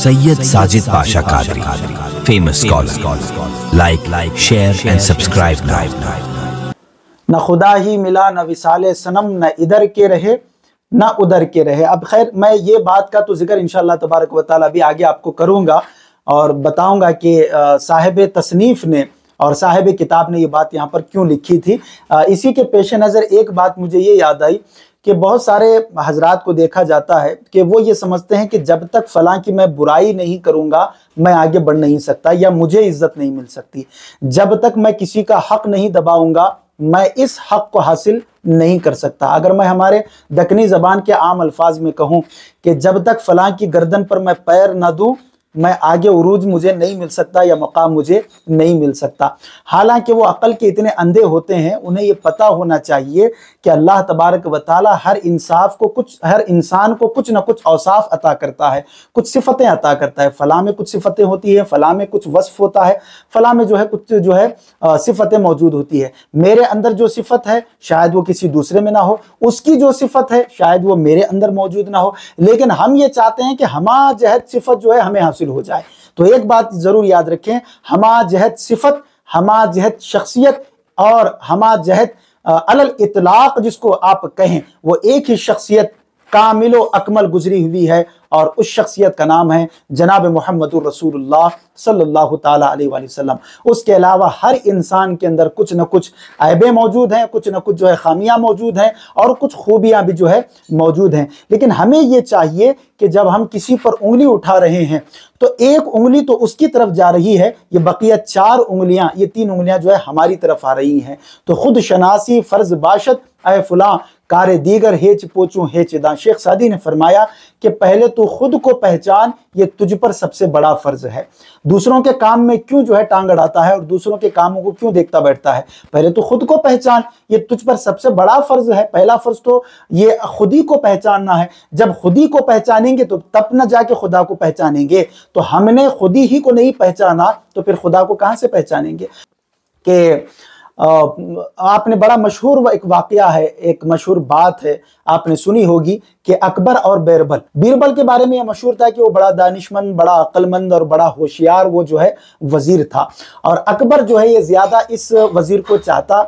Syed Sajid Pasha Qadri famous scholar. Like like, share and subscribe न खुदा ही मिला न विसाल सनम न इधर के रहे न उधर के रहे अब खैर मैं ये बात का तो जिक्र इनशाला तबारक वाली भी आगे आपको करूंगा और बताऊंगा कि साहेब तसनीफ़ ने और साहेब किताब ने ये बात यहाँ पर क्यों लिखी थी आ, इसी के पेश नज़र एक बात मुझे ये याद आई कि बहुत सारे हजरात को देखा जाता है कि वो ये समझते हैं कि जब तक फलां की मैं बुराई नहीं करूंगा मैं आगे बढ़ नहीं सकता या मुझे इज्जत नहीं मिल सकती जब तक मैं किसी का हक नहीं दबाऊंगा मैं इस हक को हासिल नहीं कर सकता अगर मैं हमारे दखनी ज़बान के आम अल्फाज में कहूं कि जब तक फलां की गर्दन पर मैं पैर ना दूं मैं आगे उरूज मुझे नहीं मिल सकता या मकाम मुझे नहीं मिल सकता हालांकि वो अकल के इतने अंधे होते हैं उन्हें ये पता होना चाहिए कि अल्लाह तबारक वाली हर इंसाफ को कुछ हर इंसान को कुछ ना कुछ अवसाफ अता करता है कुछ सिफतें अता करता है फला में कुछ सिफतें होती है फला में कुछ वसफ़ होता है फला में जो है कुछ जो है सिफतें मौजूद होती है मेरे अंदर जो सिफत है शायद वो किसी दूसरे में ना हो उसकी जो सिफत है शायद वो मेरे अंदर मौजूद ना हो लेकिन हम ये चाहते हैं कि हमारा जहद सिफत जो है हमें हासिल हो जाए तो एक बात ज़रूर याद रखें हमा जहद सिफत हमा जहद शख्सियत और हमा जहद अलल इतलाक जिसको आप कहें वो एक ही शख्सियत कामिलो अकमल गुजरी हुई है और उस शख्सियत का नाम है जनाब मोहम्मद रसूल सल्लल्लाहु अलैहि वसल्लम उसके अलावा हर इंसान के अंदर कुछ न कुछ ऐबे मौजूद हैं कुछ न कुछ जो है खामियां मौजूद हैं और कुछ खूबियां भी जो है मौजूद हैं लेकिन हमें ये चाहिए कि जब हम किसी पर उंगली उठा रहे हैं तो एक उंगली तो उसकी तरफ जा रही है ये बकिया चार उंगलियां ये तीन उंगलियां जो है हमारी तरफ आ रही हैं तो खुद शनासी फ़र्ज बाशत अः फुला कार दीगर हेच पोचू हेचेदान शेख सादी ने फरमाया कि पहले तू खुद को पहचान ये तुझ पर सबसे बड़ा फर्ज है दूसरों के काम में क्यों जो है टांग अड़ाता है और दूसरों के कामों को क्यों देखता बैठता है पहले तो खुद को पहचान ये तुझ पर सबसे बड़ा फर्ज है पहला फर्ज तो ये खुद ही को पहचानना है जब खुद ही को पहचानेंगे तो तब न जाके खुदा को पहचानेंगे तो हमने खुद ही को नहीं पहचाना तो फिर खुदा को कहाँ से पहचानेंगे के आपने बड़ा मशहूर एक वाकया है एक मशहूर बात है आपने सुनी होगी कि अकबर और बीरबल बीरबल के बारे में यह मशहूर था कि वो बड़ा दानिशमंद बड़ा अक्लमंद और बड़ा होशियार वो जो है वजीर था और अकबर जो है ये ज्यादा इस वजीर को चाहता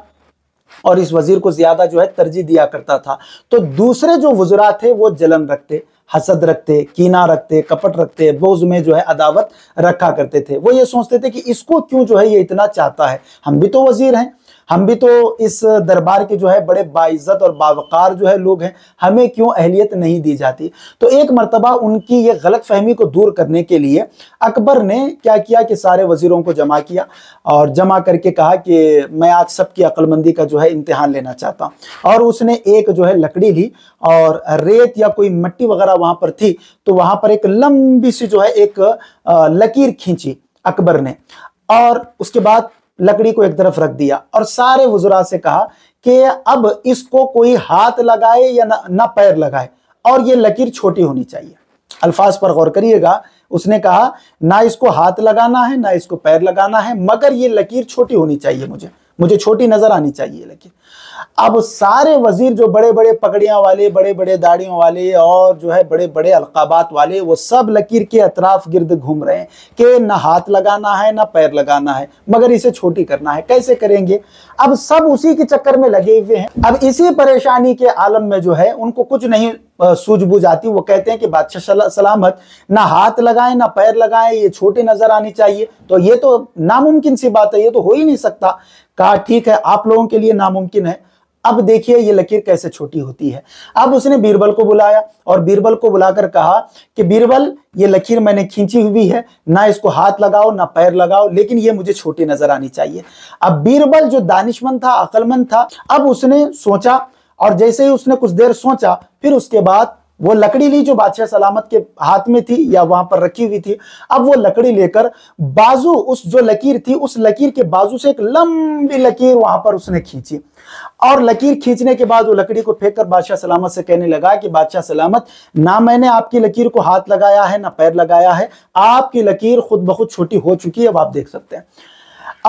और इस वजीर को ज्यादा जो है तरजीह दिया करता था तो दूसरे जो वजरा थे वो जलन रखते हसद रखते कीना रखते कपट रखते बोझ में जो है अदावत रखा करते थे वो ये सोचते थे कि इसको क्यों जो है ये इतना चाहता है हम भी तो वजीर हैं हम भी तो इस दरबार के जो है बड़े बाइज़त और बावकार जो है लोग हैं हमें क्यों अहलियत नहीं दी जाती तो एक मरतबा उनकी ये गलत फहमी को दूर करने के लिए अकबर ने क्या किया कि सारे वज़ीरों को जमा किया और जमा करके कहा कि मैं आज सबकी अक्लमंदी का जो है इम्तहान लेना चाहता हूँ और उसने एक जो है लकड़ी ली और रेत या कोई मट्टी वगैरह वहाँ पर थी तो वहाँ पर एक लंबी सी जो है एक लकीर खींची अकबर ने और उसके बाद लकड़ी को एक तरफ रख दिया और सारे वजुरा से कहा कि अब इसको कोई हाथ लगाए या ना, ना पैर लगाए और ये लकीर छोटी होनी चाहिए अल्फाज पर गौर करिएगा उसने कहा ना इसको हाथ लगाना है ना इसको पैर लगाना है मगर ये लकीर छोटी होनी चाहिए मुझे मुझे छोटी नजर आनी चाहिए लकीर अब सारे वजीर जो बड़े बड़े पगड़ियाँ वाले बड़े बड़े दाढ़ियों वाले और जो है बड़े बड़े अलकाबात वाले वो सब लकीर के अतराफ गिर्द घूम रहे हैं कि ना हाथ लगाना है ना पैर लगाना है मगर इसे छोटी करना है कैसे करेंगे अब सब उसी के चक्कर में लगे हुए हैं अब इसी परेशानी के आलम में जो है उनको कुछ नहीं सूझबूझ आती वो कहते हैं कि बादशाह सलामत ना हाथ लगाए ना पैर लगाए ये छोटे नजर आनी चाहिए तो ये तो नामुमकिन सी बात है ये तो हो ही नहीं सकता कहा ठीक है आप लोगों के लिए नामुमकिन है अब देखिए ये लकीर कैसे छोटी होती है अब उसने बीरबल को बुलाया और बीरबल को बुलाकर कहा कि बीरबल ये लकीर मैंने खींची हुई है ना इसको हाथ लगाओ ना पैर लगाओ लेकिन ये मुझे छोटी नजर आनी चाहिए अब बीरबल जो दानिशमंद था अकलमंद था अब उसने सोचा और जैसे ही उसने कुछ देर सोचा फिर उसके बाद वो लकड़ी ली जो बादशाह सलामत के हाथ में थी या वहां पर रखी हुई थी अब वो लकड़ी लेकर बाजू उस जो लकीर थी उस लकीर के बाजू से एक लंबी लकीर वहां पर उसने खींची और लकीर खींचने के बाद वो लकड़ी को फेंककर बादशाह सलामत से कहने लगा कि बादशाह सलामत ना मैंने आपकी लकीर को हाथ लगाया है ना पैर लगाया है आपकी लकीर खुद बहुत छोटी हो चुकी है अब आप देख सकते हैं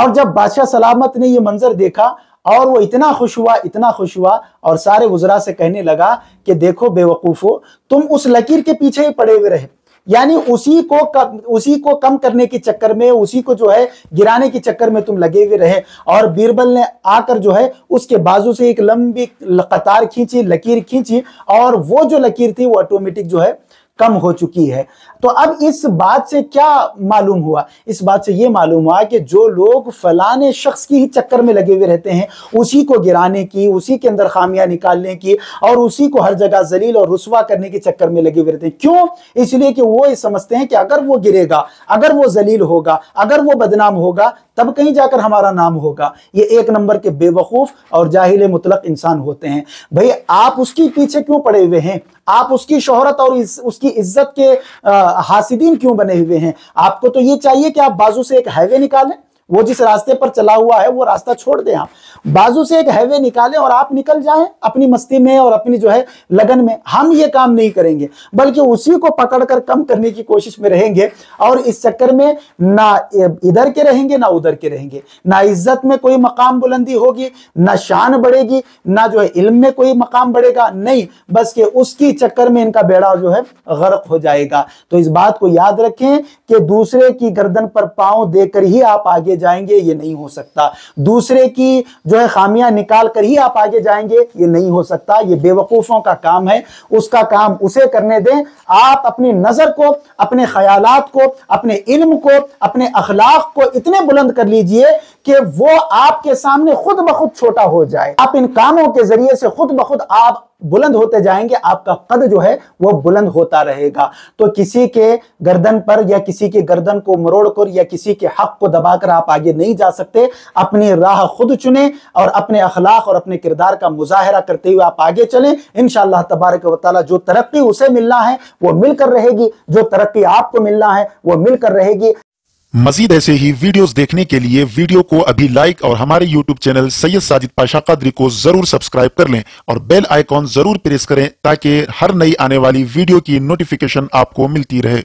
और जब बादशाह सलामत ने यह मंजर देखा और वो इतना खुश हुआ इतना खुश हुआ और सारे वजरा से कहने लगा कि देखो बेवकूफ़ो तुम उस लकीर के पीछे ही पड़े हुए रहे यानी उसी को कम उसी को कम करने के चक्कर में उसी को जो है गिराने के चक्कर में तुम लगे हुए रहे और बीरबल ने आकर जो है उसके बाजू से एक लंबी कतार खींची लकीर खींची और वो जो लकीर थी वो ऑटोमेटिक जो है कम हो चुकी है तो अब इस बात से क्या मालूम हुआ इस बात से ये मालूम हुआ कि जो लोग फलाने शख्स की ही चक्कर में लगे हुए रहते हैं उसी को गिराने की उसी के अंदर खामियां निकालने की और उसी को हर जगह जलील और रसवा करने के चक्कर में लगे हुए रहते हैं क्यों इसलिए कि वो ये समझते हैं कि अगर वो गिरेगा अगर वो जलील होगा अगर वो बदनाम होगा तब कहीं जाकर हमारा नाम होगा ये एक नंबर के बेवकूफ़ और जाहिल मुतलक इंसान होते हैं भाई आप उसकी पीछे क्यों पड़े हुए हैं आप उसकी शोहरत और इस, उसकी इज्जत के आ, हासिदीन क्यों बने हुए हैं आपको तो ये चाहिए कि आप बाजू से एक हाईवे निकालें वो जिस रास्ते पर चला हुआ है वो रास्ता छोड़ दें आप बाजू से एक हाईवे निकालें और आप निकल जाएं अपनी मस्ती में और अपनी जो है लगन में हम ये काम नहीं करेंगे बल्कि उसी को पकड़कर कम करने की कोशिश में रहेंगे और इस चक्कर में ना इधर के रहेंगे ना उधर के रहेंगे ना इज्जत में कोई मकाम बुलंदी होगी ना शान बढ़ेगी ना जो है इल्म में कोई मकाम बढ़ेगा नहीं बस के उसकी चक्कर में इनका बेड़ा जो है गर्क हो जाएगा तो इस बात को याद रखें कि दूसरे की गर्दन पर पाँव देकर ही आप आगे जाएंगे ये नहीं हो सकता दूसरे की जो है खामियां निकाल कर ही आप आगे जाएंगे ये नहीं हो सकता ये बेवकूफों का काम है उसका काम उसे करने दें आप अपनी नजर को अपने ख्याल को अपने इल्म को अपने अखलाक को इतने बुलंद कर लीजिए कि वो आपके सामने खुद ब खुद छोटा हो जाए आप इन कामों के जरिए से खुद ब खुद आप बुलंद होते जाएंगे आपका कद जो है वो बुलंद होता रहेगा तो किसी के गर्दन पर या किसी के गर्दन को मरोड़कर या किसी के हक को दबाकर आप आगे नहीं जा सकते अपनी राह खुद चुने और अपने अखलाक और अपने किरदार का मुजाहरा करते हुए आप आगे चलें इन तबारक वाली जो तरक्की उसे मिलना है वो मिलकर रहेगी जो तरक्की आपको मिलना है वो मिलकर रहेगी मजीद ऐसे ही वीडियोस देखने के लिए वीडियो को अभी लाइक और हमारे यूट्यूब चैनल सैयद साजिद पाशा कदरी को जरूर सब्सक्राइब कर लें और बेल आइकॉन जरूर प्रेस करें ताकि हर नई आने वाली वीडियो की नोटिफिकेशन आपको मिलती रहे